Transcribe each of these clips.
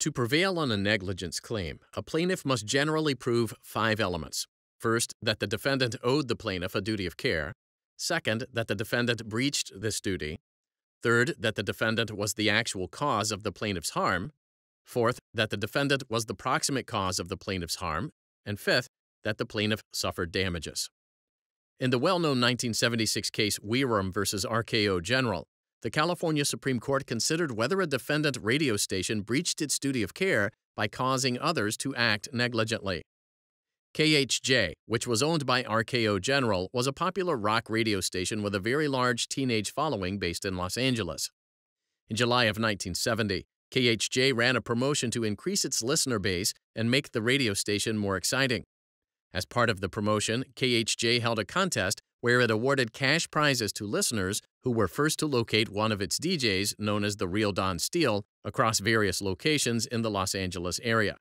To prevail on a negligence claim, a plaintiff must generally prove five elements. First, that the defendant owed the plaintiff a duty of care. Second, that the defendant breached this duty. Third, that the defendant was the actual cause of the plaintiff's harm. Fourth, that the defendant was the proximate cause of the plaintiff's harm. And fifth, that the plaintiff suffered damages. In the well-known 1976 case Weerum v. RKO General, the California Supreme Court considered whether a defendant radio station breached its duty of care by causing others to act negligently. KHJ, which was owned by RKO General, was a popular rock radio station with a very large teenage following based in Los Angeles. In July of 1970, KHJ ran a promotion to increase its listener base and make the radio station more exciting. As part of the promotion, KHJ held a contest where it awarded cash prizes to listeners who were first to locate one of its DJs, known as the Real Don Steele, across various locations in the Los Angeles area.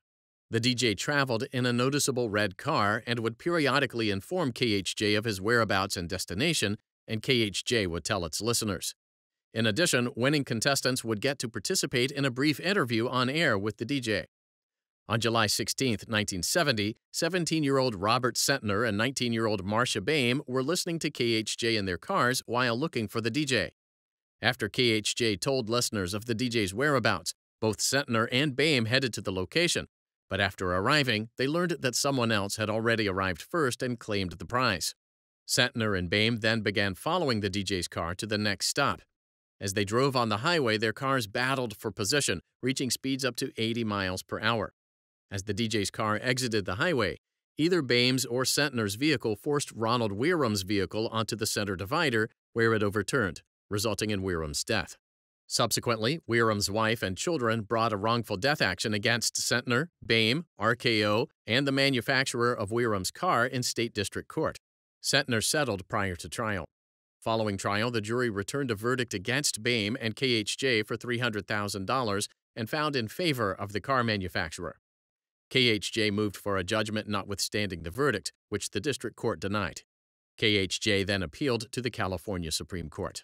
The DJ traveled in a noticeable red car and would periodically inform KHJ of his whereabouts and destination, and KHJ would tell its listeners. In addition, winning contestants would get to participate in a brief interview on air with the DJ. On July 16, 1970, 17 year old Robert Sentner and 19 year old Marcia Baim were listening to KHJ in their cars while looking for the DJ. After KHJ told listeners of the DJ's whereabouts, both Sentner and Baim headed to the location, but after arriving, they learned that someone else had already arrived first and claimed the prize. Sentner and Baim then began following the DJ's car to the next stop. As they drove on the highway, their cars battled for position, reaching speeds up to 80 miles per hour. As the DJ's car exited the highway, either Bames or Sentner's vehicle forced Ronald Weirum's vehicle onto the center divider, where it overturned, resulting in Weirum's death. Subsequently, Weirum's wife and children brought a wrongful death action against Sentner, BAME, RKO, and the manufacturer of Weirum's car in state district court. Sentner settled prior to trial. Following trial, the jury returned a verdict against BAME and KHJ for $300,000 and found in favor of the car manufacturer. KHJ moved for a judgment notwithstanding the verdict, which the district court denied. KHJ then appealed to the California Supreme Court.